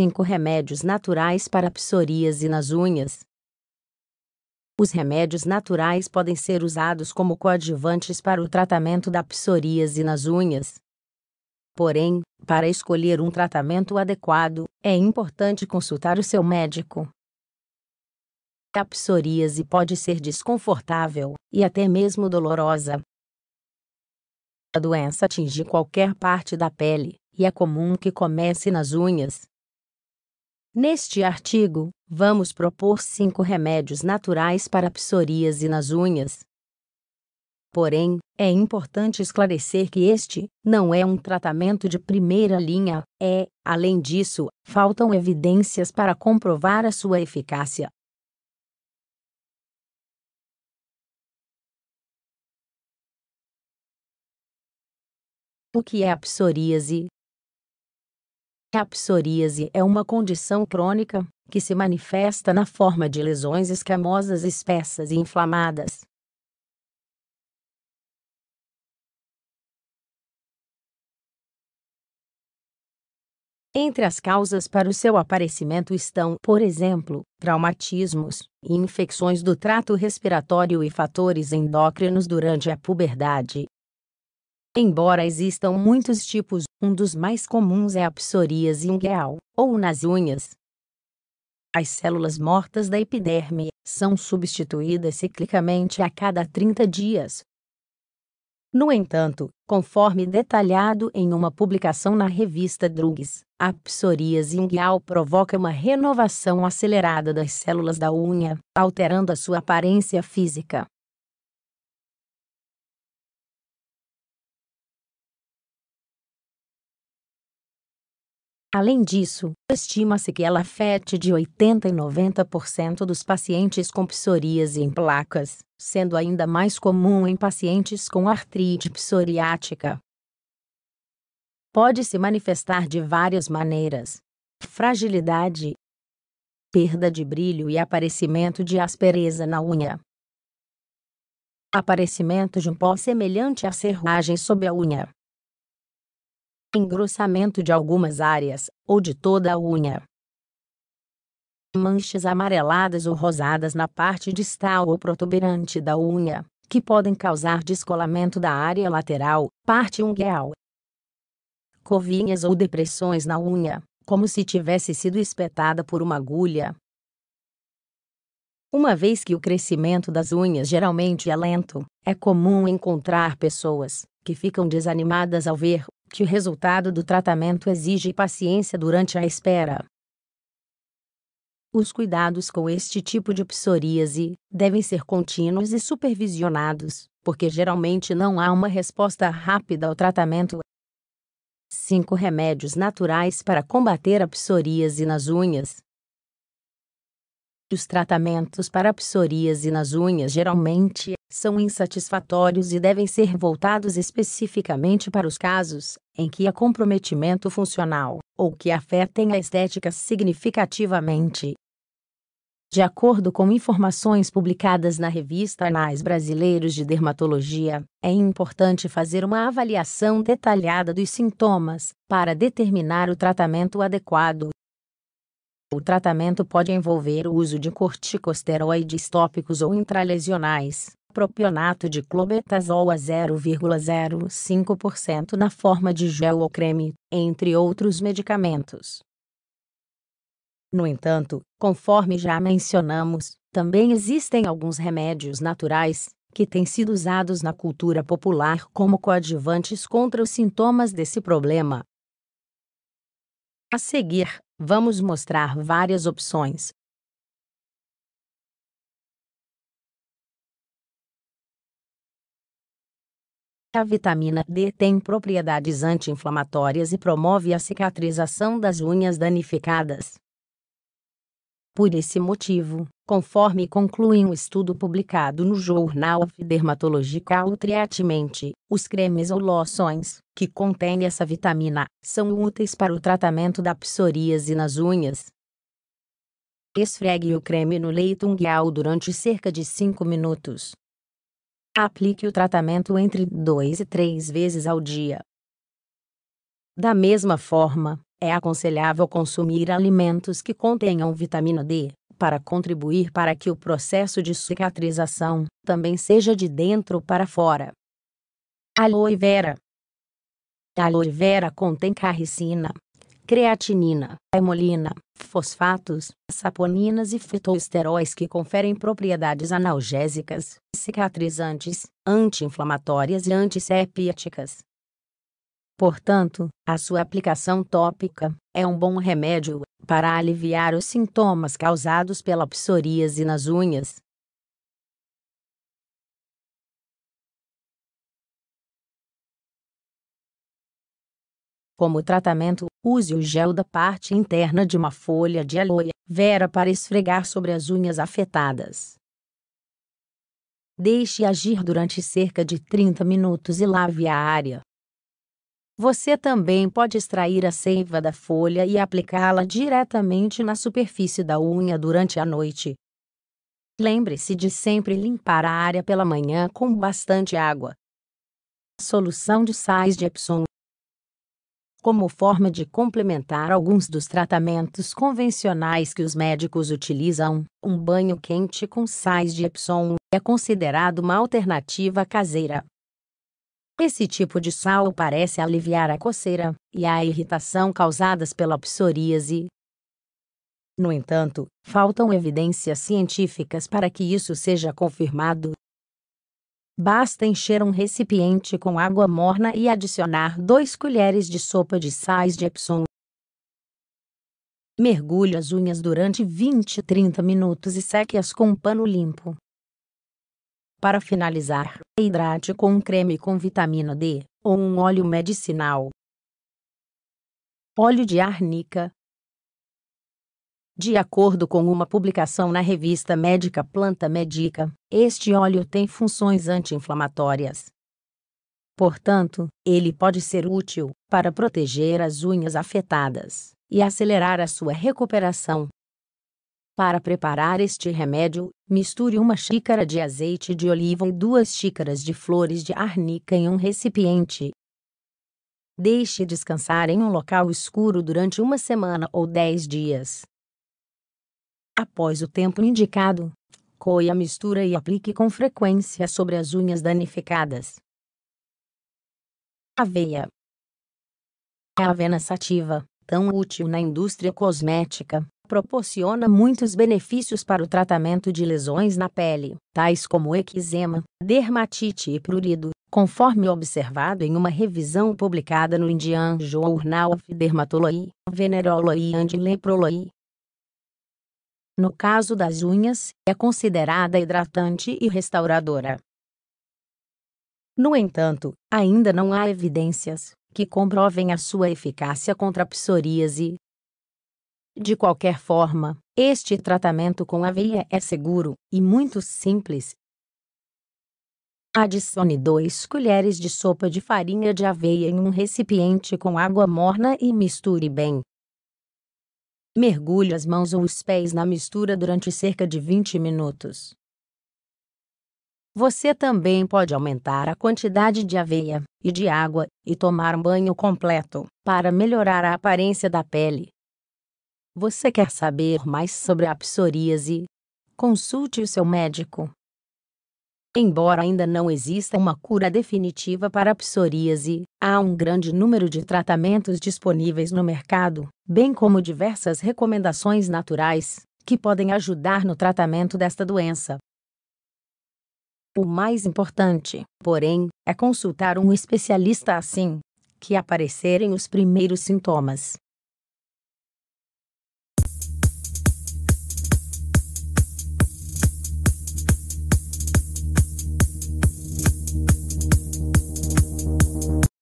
5 remédios naturais para psoríase nas unhas. Os remédios naturais podem ser usados como coadjuvantes para o tratamento da psoríase nas unhas. Porém, para escolher um tratamento adequado, é importante consultar o seu médico. A psoríase pode ser desconfortável e até mesmo dolorosa. A doença atinge qualquer parte da pele e é comum que comece nas unhas. Neste artigo, vamos propor cinco remédios naturais para psoríase nas unhas. Porém, é importante esclarecer que este não é um tratamento de primeira linha, é, além disso, faltam evidências para comprovar a sua eficácia. O que é a psoríase? A psoríase é uma condição crônica que se manifesta na forma de lesões escamosas espessas e inflamadas. Entre as causas para o seu aparecimento estão, por exemplo, traumatismos, infecções do trato respiratório e fatores endócrinos durante a puberdade, Embora existam muitos tipos, um dos mais comuns é a psoríase ungueal, ou nas unhas. As células mortas da epiderme são substituídas ciclicamente a cada 30 dias. No entanto, conforme detalhado em uma publicação na revista Drugs, a psoríase ungueal provoca uma renovação acelerada das células da unha, alterando a sua aparência física. Além disso, estima-se que ela afete de 80% e 90% dos pacientes com e em placas, sendo ainda mais comum em pacientes com artrite psoriática. Pode se manifestar de várias maneiras: fragilidade, perda de brilho e aparecimento de aspereza na unha, aparecimento de um pó semelhante à serragem sob a unha engrossamento de algumas áreas, ou de toda a unha. Manchas amareladas ou rosadas na parte distal ou protuberante da unha, que podem causar descolamento da área lateral, parte ungueal. Covinhas ou depressões na unha, como se tivesse sido espetada por uma agulha. Uma vez que o crescimento das unhas geralmente é lento, é comum encontrar pessoas que ficam desanimadas ao ver que o resultado do tratamento exige paciência durante a espera. Os cuidados com este tipo de psoríase devem ser contínuos e supervisionados, porque geralmente não há uma resposta rápida ao tratamento. 5 remédios naturais para combater a psoríase nas unhas. Os tratamentos para psoríase nas unhas geralmente são insatisfatórios e devem ser voltados especificamente para os casos em que há comprometimento funcional ou que afetem a estética significativamente. De acordo com informações publicadas na revista Anais Brasileiros de Dermatologia, é importante fazer uma avaliação detalhada dos sintomas para determinar o tratamento adequado. O tratamento pode envolver o uso de corticosteroides tópicos ou intralesionais, propionato de clobetazol a 0,05% na forma de gel ou creme, entre outros medicamentos. No entanto, conforme já mencionamos, também existem alguns remédios naturais que têm sido usados na cultura popular como coadjuvantes contra os sintomas desse problema. A seguir, vamos mostrar várias opções, A vitamina D tem propriedades anti-inflamatórias e promove a cicatrização das unhas danificadas. Por esse motivo, conforme conclui um estudo publicado no Journal of Dermatological Treatment, os cremes ou loções que contêm essa vitamina são úteis para o tratamento da psoríase nas unhas. Esfregue o creme no leito unguial durante cerca de 5 minutos, Aplique o tratamento entre 2 e 3 vezes ao dia. Da mesma forma, é aconselhável consumir alimentos que contenham vitamina D, para contribuir para que o processo de cicatrização também seja de dentro para fora. Aloe vera. A aloe vera contém carricina, creatinina, hemolina, fosfatos, saponinas e fitoesteróis que conferem propriedades analgésicas, cicatrizantes, anti-inflamatórias e antisseptíticas. Portanto, a sua aplicação tópica é um bom remédio para aliviar os sintomas causados pela psoríase nas unhas, Como tratamento, use o gel da parte interna de uma folha de aloe vera para esfregar sobre as unhas afetadas. Deixe agir durante cerca de 30 minutos e lave a área. Você também pode extrair a seiva da folha e aplicá-la diretamente na superfície da unha durante a noite. Lembre-se de sempre limpar a área pela manhã com bastante água. Solução de sais de Epsom como forma de complementar alguns dos tratamentos convencionais que os médicos utilizam. Um banho quente com sais de Epsom é considerado uma alternativa caseira. Esse tipo de sal parece aliviar a coceira e a irritação causadas pela psoríase. No entanto, faltam evidências científicas para que isso seja confirmado. Basta encher um recipiente com água morna e adicionar 2 colheres de sopa de sais de Epsom. Mergulhe as unhas durante 20 30 minutos e seque-as com um pano limpo. Para finalizar, hidrate com um creme com vitamina D ou um óleo medicinal. Óleo de arnica de acordo com uma publicação na revista médica Planta Médica, este óleo tem funções anti-inflamatórias. Portanto, ele pode ser útil para proteger as unhas afetadas e acelerar a sua recuperação. Para preparar este remédio, misture uma xícara de azeite de oliva e duas xícaras de flores de arnica em um recipiente. Deixe descansar em um local escuro durante uma semana ou 10 dias, após o tempo indicado. Coe a mistura e aplique com frequência sobre as unhas danificadas. Aveia A avena sativa, tão útil na indústria cosmética, proporciona muitos benefícios para o tratamento de lesões na pele, tais como eczema, dermatite e prurido, conforme observado em uma revisão publicada no Indian Journal of Dermatology, Venerology and Leprology, no caso das unhas, é considerada hidratante e restauradora. No entanto, ainda não há evidências que comprovem a sua eficácia contra a psoríase. De qualquer forma, este tratamento com aveia é seguro e muito simples. Adicione 2 colheres de sopa de farinha de aveia em um recipiente com água morna e misture bem. Mergulhe as mãos ou os pés na mistura durante cerca de 20 minutos. Você também pode aumentar a quantidade de aveia e de água e tomar um banho completo para melhorar a aparência da pele. Você quer saber mais sobre a psoríase? Consulte o seu médico. Embora ainda não exista uma cura definitiva para a psoríase, há um grande número de tratamentos disponíveis no mercado, bem como diversas recomendações naturais, que podem ajudar no tratamento desta doença. O mais importante, porém, é consultar um especialista assim que aparecerem os primeiros sintomas.